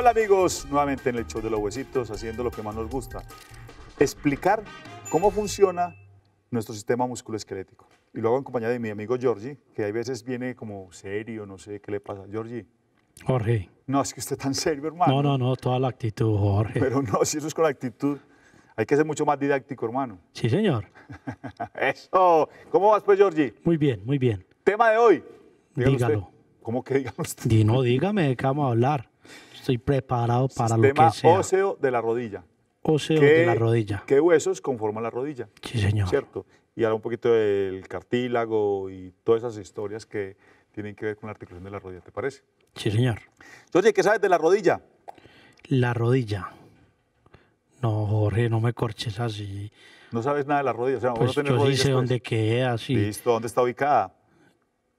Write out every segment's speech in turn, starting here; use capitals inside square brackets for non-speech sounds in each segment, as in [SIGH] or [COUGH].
Hola amigos, nuevamente en el show de los huesitos, haciendo lo que más nos gusta, explicar cómo funciona nuestro sistema musculoesquelético. Y lo hago en compañía de mi amigo Georgie, que a veces viene como serio, no sé qué le pasa. Georgie. Jorge. No, es que usted tan serio, hermano. No, no, no, toda la actitud, Jorge. Pero no, si eso es con la actitud, hay que ser mucho más didáctico, hermano. Sí, señor. [LAUGHS] eso. ¿Cómo vas, pues, Georgie? Muy bien, muy bien. Tema de hoy. Dígalo. ¿Cómo que dígalo no, dígame de qué vamos a hablar. Estoy preparado para lo que sea. Sistema óseo de la rodilla. Óseo de la rodilla. ¿Qué huesos conforman la rodilla? Sí, señor. ¿Cierto? Y ahora un poquito del cartílago y todas esas historias que tienen que ver con la articulación de la rodilla, ¿te parece? Sí, señor. Entonces, ¿qué sabes de la rodilla? La rodilla. No, Jorge, no me corches así. No sabes nada de la rodilla. pues no yo sí sé pues. dónde queda, sí. ¿dónde está ubicada?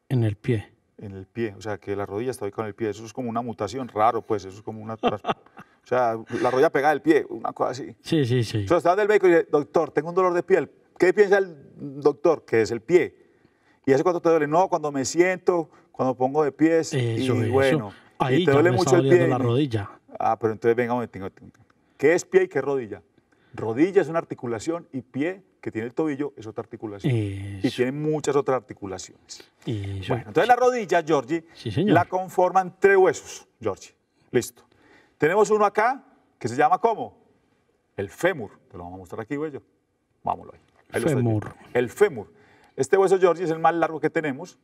En el pie en el pie, o sea, que la rodilla está ubicada en el pie. Eso es como una mutación raro, pues, eso es como una... o sea, la rodilla pegada al pie, una cosa así. Sí, sí, sí. Entonces, estaba del médico y dice, doctor, tengo un dolor de piel. ¿Qué piensa el doctor? Que es el pie. ¿Y hace cuando te duele? No, cuando me siento, cuando pongo de pies. y bueno, te duele mucho el pie. la rodilla. Ah, pero entonces venga, un momento. ¿Qué es pie y qué rodilla? Rodilla es una articulación y pie que tiene el tobillo es otra articulación. Y tiene muchas otras articulaciones. Bueno, entonces la rodilla, Georgie, la conforman tres huesos, Georgie. Listo. Tenemos uno acá que se llama ¿cómo? El fémur. Te lo vamos a mostrar aquí, güey. Vámonos ahí. fémur. El fémur. Este hueso, Georgie, es el más largo que tenemos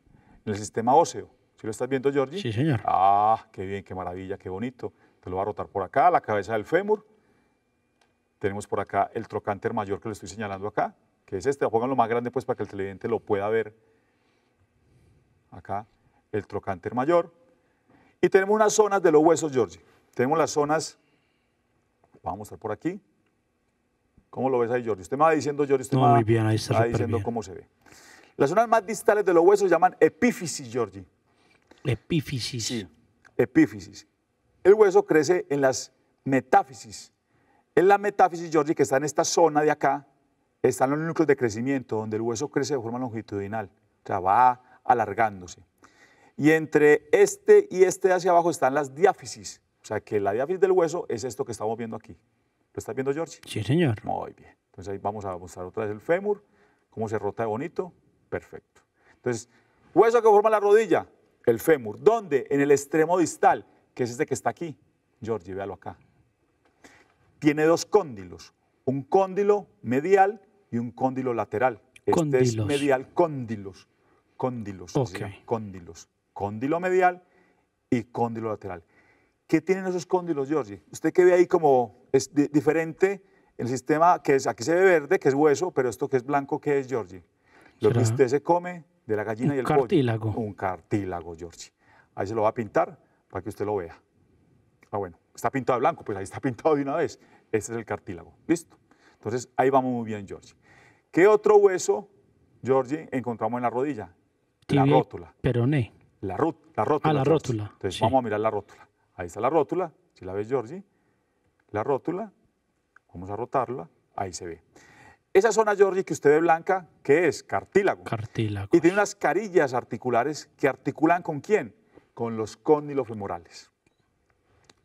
en el sistema óseo. ¿Sí lo estás viendo, Georgie? Sí, señor. Ah, qué bien, qué maravilla, qué bonito. Te lo va a rotar por acá, la cabeza del fémur. Tenemos por acá el trocánter mayor que le estoy señalando acá, que es este. Pónganlo más grande pues para que el televidente lo pueda ver. Acá el trocánter mayor. Y tenemos unas zonas de los huesos, Georgie. Tenemos las zonas, vamos a mostrar por aquí. ¿Cómo lo ves ahí, Georgie? Usted me va diciendo, George usted me va, muy bien, está diciendo cómo se ve. Las zonas más distales de los huesos se llaman epífisis, Georgie. Epífisis. epífisis. El hueso crece en las metáfisis, en la metáfisis, Georgie, que está en esta zona de acá, están los núcleos de crecimiento, donde el hueso crece de forma longitudinal, o sea, va alargándose. Y entre este y este hacia abajo están las diáfisis, o sea, que la diáfisis del hueso es esto que estamos viendo aquí. ¿Lo estás viendo, George? Sí, señor. Muy bien. Entonces ahí vamos a mostrar otra vez el fémur, cómo se rota de bonito. Perfecto. Entonces, hueso que forma la rodilla, el fémur. ¿Dónde? En el extremo distal, que es este que está aquí. George, véalo acá tiene dos cóndilos, un cóndilo medial y un cóndilo lateral. Este es medial, cóndilos, cóndilos, cóndilos, cóndilo medial y cóndilo lateral. ¿Qué tienen esos cóndilos, Georgie? Usted que ve ahí como es diferente el sistema que es, aquí se ve verde, que es hueso, pero esto que es blanco, ¿qué es, Georgie? Lo que usted se come de la gallina y el pollo. Un cartílago. Un cartílago, Georgie. Ahí se lo va a pintar para que usted lo vea. Ah, bueno está pintado de blanco, pues ahí está [LAUGHS] pintado de una vez. Este es el cartílago. ¿Listo? Entonces, ahí vamos muy bien, Georgie. ¿Qué otro hueso, Georgie, encontramos en la rodilla? La rótula. Peroné. La, rótula. la rótula. Ah, Entonces, vamos a mirar la rótula. Ahí está la rótula, si la ves, Georgie. La rótula, vamos a rotarla, ahí se ve. Esa zona, Georgie, que usted ve blanca, ¿qué es? Cartílago. Cartílago. Y tiene unas carillas articulares que articulan con quién? Con los cóndilos femorales.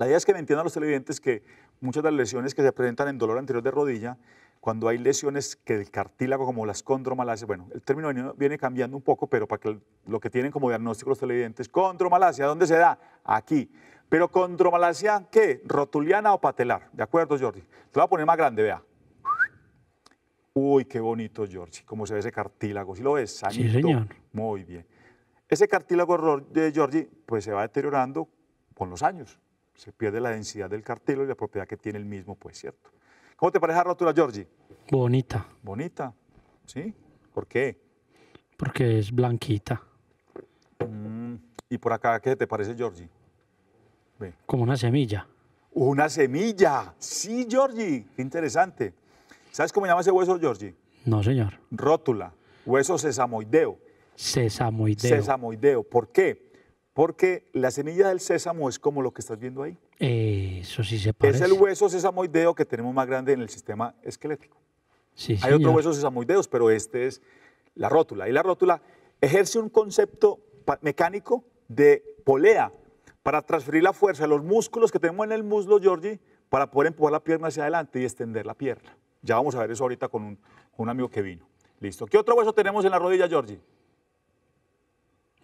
La idea es que me entiendan los televidentes que muchas de las lesiones que se presentan en dolor anterior de rodilla, cuando hay lesiones que el cartílago, como las condromalacias, bueno, el término viene cambiando un poco, pero para que lo que tienen como diagnóstico los televidentes, condromalacia, ¿dónde se da? Aquí. Pero condromalacia, ¿qué? Rotuliana o patelar, ¿de acuerdo, Jordi? Te voy a poner más grande, vea. Uy, qué bonito, Jordi, cómo se ve ese cartílago, si lo ves? Sí, señor. Muy bien. Ese cartílago de Jordi, pues se va deteriorando con los años se pierde la densidad del cartilo y la propiedad que tiene el mismo, pues, ¿cierto? ¿Cómo te parece la rótula, Georgie? Bonita. Bonita, ¿sí? ¿Por qué? Porque es blanquita. Mm, ¿Y por acá qué te parece, Georgie? Como una semilla. Una semilla. Sí, Georgie. Qué interesante. ¿Sabes cómo llama ese hueso, Georgie? No, señor. Rótula. Hueso sesamoideo. Sesamoideo. Sesamoideo. ¿Por qué? Porque la semilla del sésamo es como lo que estás viendo ahí. Eso sí se parece. Es el hueso sesamoideo que tenemos más grande en el sistema esquelético. Sí, Hay otro otros huesos sesamoideos, pero este es la rótula. Y la rótula ejerce un concepto mecánico de polea para transferir la fuerza a los músculos que tenemos en el muslo, Georgie, para poder empujar la pierna hacia adelante y extender la pierna. Ya vamos a ver eso ahorita con un, con un amigo que vino. Listo. ¿Qué otro hueso tenemos en la rodilla, Georgie?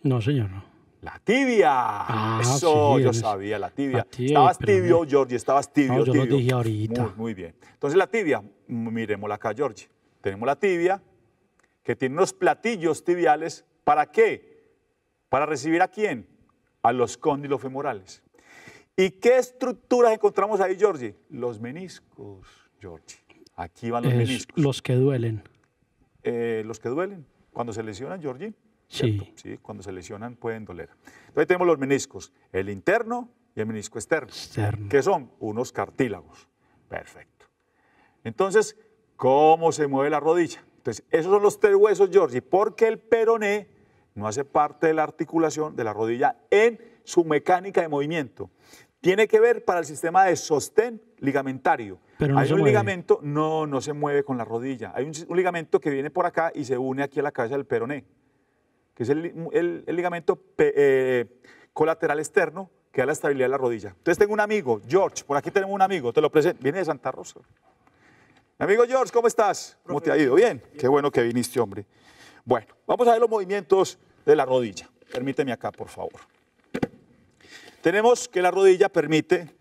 No, señor, no. La tibia. Ah, Eso yo sabía, la tibia. estabas tibio, Jorge. estabas tibio. yo dije ahorita. Muy, bien. Entonces, la tibia, miremosla acá, Georgie. Tenemos la tibia, que tiene unos platillos tibiales. ¿Para qué? ¿Para recibir a quién? A los cóndilos femorales. ¿Y qué estructuras encontramos ahí, Georgie? Los meniscos, Georgie. Aquí van los meniscos. Los que duelen. Eh, los que duelen. Cuando se lesionan, Georgie, Sí. Cuando se lesionan pueden doler. Entonces tenemos los meniscos, el interno y el menisco externo, que son unos cartílagos. Perfecto. Entonces, ¿cómo se mueve la rodilla? Entonces, esos son los tres huesos, Georgie, porque el peroné no hace parte de la articulación de la rodilla en su mecánica de movimiento. Tiene que ver para el sistema de sostén ligamentario. Hay un ligamento, no, no se mueve con la rodilla. Hay un ligamento que viene por acá y se une aquí a la cabeza del peroné que es el, ligamento eh, colateral externo que da la estabilidad de la rodilla. Entonces tengo un amigo, George, por aquí tenemos un amigo, te lo presento, viene de Santa Rosa. amigo George, ¿cómo estás? ¿Cómo te ha ido? Bien. Qué bueno que viniste, hombre. Bueno, vamos a ver los movimientos de la rodilla. Permíteme acá, por favor. Tenemos que la rodilla permite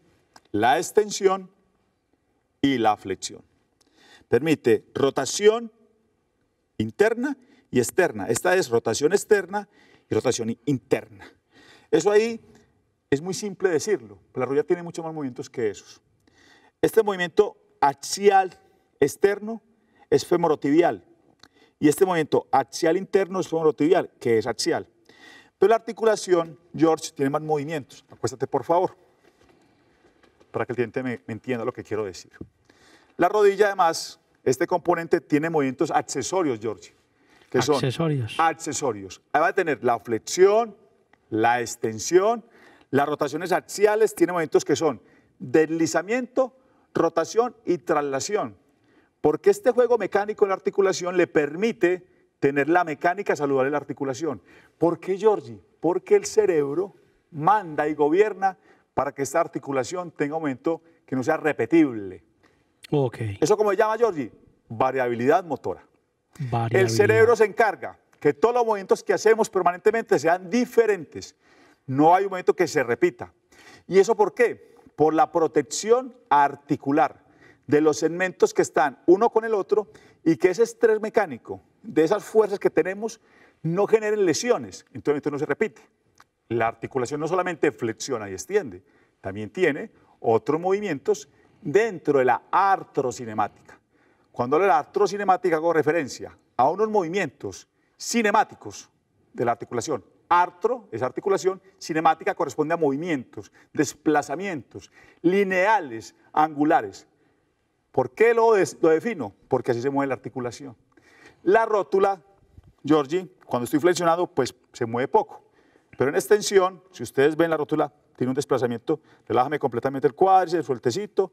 la extensión y la flexión. Permite rotación interna y externa. Esta es rotación externa y rotación interna. Eso ahí es muy simple decirlo, la rodilla tiene muchos más movimientos que esos. Este movimiento axial externo es femorotibial y este movimiento axial interno es femorotibial, que es axial. Pero la articulación, George, tiene más movimientos. Acuéstate, por favor, para que el cliente me entienda lo que quiero decir. La rodilla, además, este componente tiene movimientos accesorios, George que son accesorios. accesorios. va a tener la flexión, la extensión, las rotaciones axiales, tiene momentos que son deslizamiento, rotación y traslación. Porque este juego mecánico en la articulación le permite tener la mecánica saludable de la articulación. ¿Por qué, Giorgi? Porque el cerebro manda y gobierna para que esta articulación tenga un momento que no sea repetible. Okay. ¿Eso cómo se llama, Giorgi? Variabilidad motora. El cerebro se encarga que todos los movimientos que hacemos permanentemente sean diferentes. No hay un movimiento que se repita. ¿Y eso por qué? Por la protección articular de los segmentos que están uno con el otro y que ese estrés mecánico de esas fuerzas que tenemos no generen lesiones. Entonces, esto no se repite. La articulación no solamente flexiona y extiende, también tiene otros movimientos dentro de la artrocinemática. Cuando hablo de la artrocinemática hago referencia a unos movimientos cinemáticos de la articulación. Artro es articulación, cinemática corresponde a movimientos, desplazamientos, lineales, angulares. ¿Por qué lo, lo defino? Porque así se mueve la articulación. La rótula, Georgie, cuando estoy flexionado, pues se mueve poco. Pero en extensión, si ustedes ven la rótula, tiene un desplazamiento, relájame completamente el cuádriceps, sueltecito,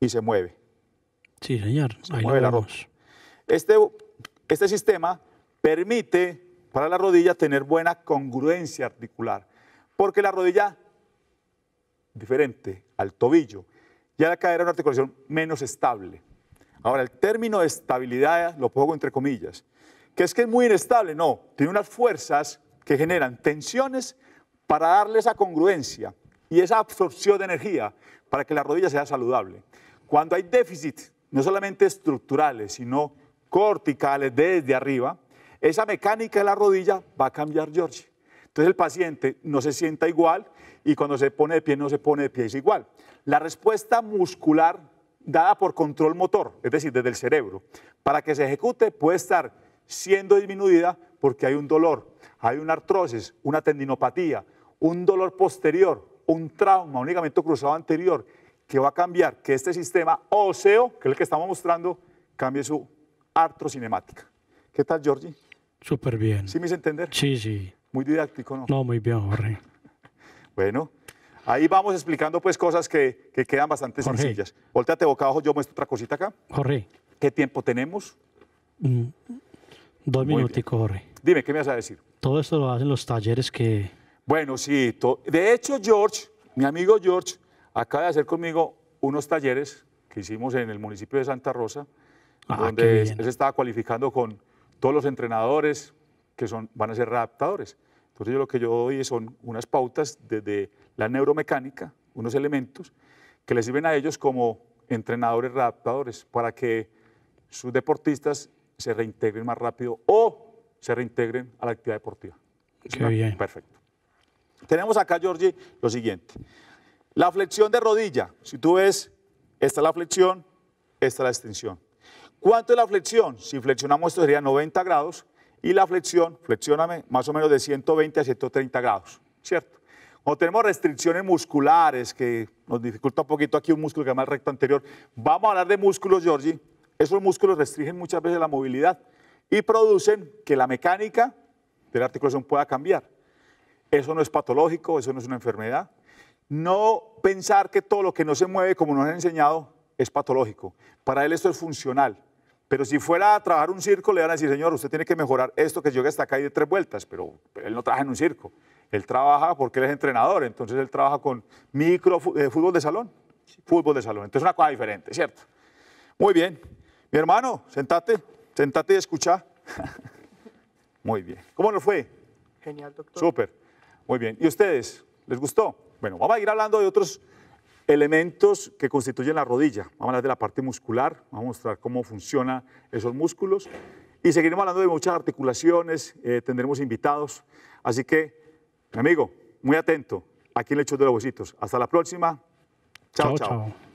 y se mueve. Sí, señor. Ahí mueve la Este, este sistema permite para la rodilla tener buena congruencia articular, porque la rodilla, diferente al tobillo, ya la cadera es una articulación menos estable. Ahora, el término de estabilidad lo pongo entre comillas, que es que es muy inestable, no, tiene unas fuerzas que generan tensiones para darle esa congruencia y esa absorción de energía para que la rodilla sea saludable. Cuando hay déficit no solamente estructurales, sino corticales desde arriba, esa mecánica de la rodilla va a cambiar, George. Entonces el paciente no se sienta igual y cuando se pone de pie no se pone de pie es igual. La respuesta muscular dada por control motor, es decir, desde el cerebro, para que se ejecute puede estar siendo disminuida porque hay un dolor, hay una artrosis, una tendinopatía, un dolor posterior, un trauma, un ligamento cruzado anterior que va a cambiar que este sistema óseo, e que es el que estamos mostrando, cambie su artrocinemática. ¿Qué tal, Georgie? Súper bien. ¿Sí me entender? Sí, sí. Muy didáctico, ¿no? No, muy bien, Jorge. [LAUGHS] bueno, ahí vamos explicando pues cosas que, quedan bastante sencillas. Volteate boca abajo, yo muestro otra cosita acá. Jorge. ¿Qué tiempo tenemos? Mm. dos minutos, Jorge. Dime, ¿qué me vas a decir? Todo esto lo hacen los talleres que... Bueno, sí. De hecho, George, mi amigo George, acaba de hacer conmigo unos talleres que hicimos en el municipio de Santa Rosa, ah, donde se estaba cualificando con todos los entrenadores que son, van a ser adaptadores. Entonces yo lo que yo doy son unas pautas desde la neuromecánica, unos elementos que les sirven a ellos como entrenadores adaptadores para que sus deportistas se reintegren más rápido o se reintegren a la actividad deportiva. Qué bien. Perfecto. Tenemos acá, Georgie, lo siguiente. La flexión de rodilla, si tú ves, esta es la flexión, esta es la extensión. ¿Cuánto es la flexión? Si flexionamos esto sería 90 grados y la flexión, flexióname, más o menos de 120 a 130 grados, ¿cierto? Cuando tenemos restricciones musculares, que nos dificulta un poquito aquí un músculo que se el recto anterior, vamos a hablar de músculos, Georgie. Esos músculos restringen muchas veces la movilidad y producen que la mecánica de la articulación pueda cambiar. Eso no es patológico, eso no es una enfermedad no pensar que todo lo que no se mueve, como nos han enseñado, es patológico. Para él esto es funcional. Pero si fuera a trabajar un circo, le van a decir, señor, usted tiene que mejorar esto que llega hasta acá y de tres vueltas, pero él no trabaja en un circo. Él trabaja porque él es entrenador, entonces él trabaja con micro eh, fútbol de salón, fútbol de salón. Entonces es una cosa diferente, ¿cierto? Muy bien. Mi hermano, sentate, sentate y escucha. [LAUGHS] Muy bien. ¿Cómo nos fue? Genial, doctor. Súper. Muy bien. ¿Y ustedes? ¿Les gustó? Bueno, vamos a ir hablando de otros elementos que constituyen la rodilla. Vamos a hablar de la parte muscular, vamos a mostrar cómo funcionan esos músculos. Y seguiremos hablando de muchas articulaciones, eh, tendremos invitados. Así que, amigo, muy atento aquí en Lechos de los Huesitos. Hasta la próxima. chao. chao.